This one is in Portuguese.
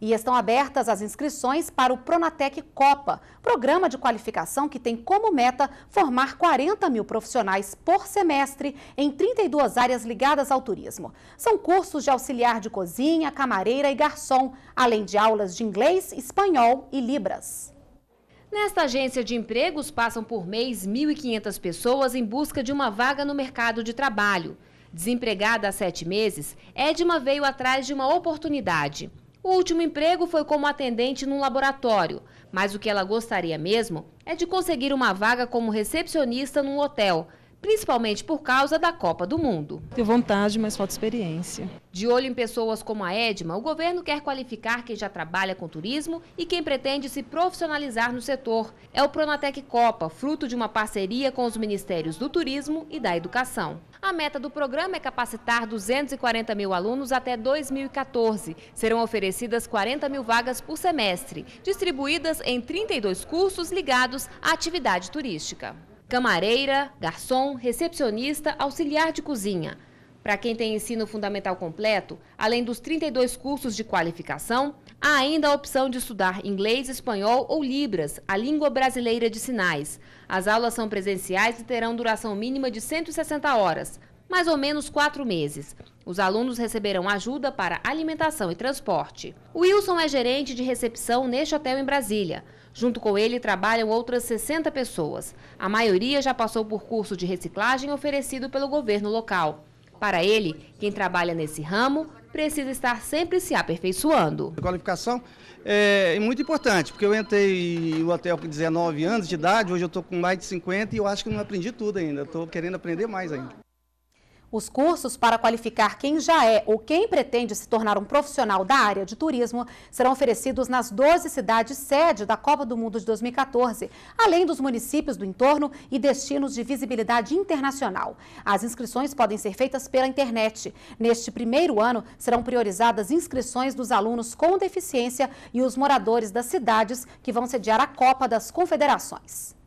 e estão abertas as inscrições para o Pronatec Copa, programa de qualificação que tem como meta formar 40 mil profissionais por semestre em 32 áreas ligadas ao turismo. São cursos de auxiliar de cozinha, camareira e garçom, além de aulas de inglês, espanhol e libras. Nesta agência de empregos passam por mês 1.500 pessoas em busca de uma vaga no mercado de trabalho. Desempregada há sete meses, Edma veio atrás de uma oportunidade. O último emprego foi como atendente num laboratório, mas o que ela gostaria mesmo é de conseguir uma vaga como recepcionista num hotel, principalmente por causa da Copa do Mundo. Tenho vontade, mas falta experiência. De olho em pessoas como a Edma, o governo quer qualificar quem já trabalha com turismo e quem pretende se profissionalizar no setor. É o Pronatec Copa, fruto de uma parceria com os Ministérios do Turismo e da Educação. A meta do programa é capacitar 240 mil alunos até 2014. Serão oferecidas 40 mil vagas por semestre, distribuídas em 32 cursos ligados à atividade turística camareira, garçom, recepcionista, auxiliar de cozinha. Para quem tem ensino fundamental completo, além dos 32 cursos de qualificação, há ainda a opção de estudar inglês, espanhol ou Libras, a língua brasileira de sinais. As aulas são presenciais e terão duração mínima de 160 horas mais ou menos quatro meses. Os alunos receberão ajuda para alimentação e transporte. Wilson é gerente de recepção neste hotel em Brasília. Junto com ele trabalham outras 60 pessoas. A maioria já passou por curso de reciclagem oferecido pelo governo local. Para ele, quem trabalha nesse ramo precisa estar sempre se aperfeiçoando. A qualificação é, é muito importante, porque eu entrei no hotel com 19 anos de idade, hoje eu estou com mais de 50 e eu acho que não aprendi tudo ainda, estou querendo aprender mais ainda. Os cursos para qualificar quem já é ou quem pretende se tornar um profissional da área de turismo serão oferecidos nas 12 cidades sede da Copa do Mundo de 2014, além dos municípios do entorno e destinos de visibilidade internacional. As inscrições podem ser feitas pela internet. Neste primeiro ano, serão priorizadas inscrições dos alunos com deficiência e os moradores das cidades que vão sediar a Copa das Confederações.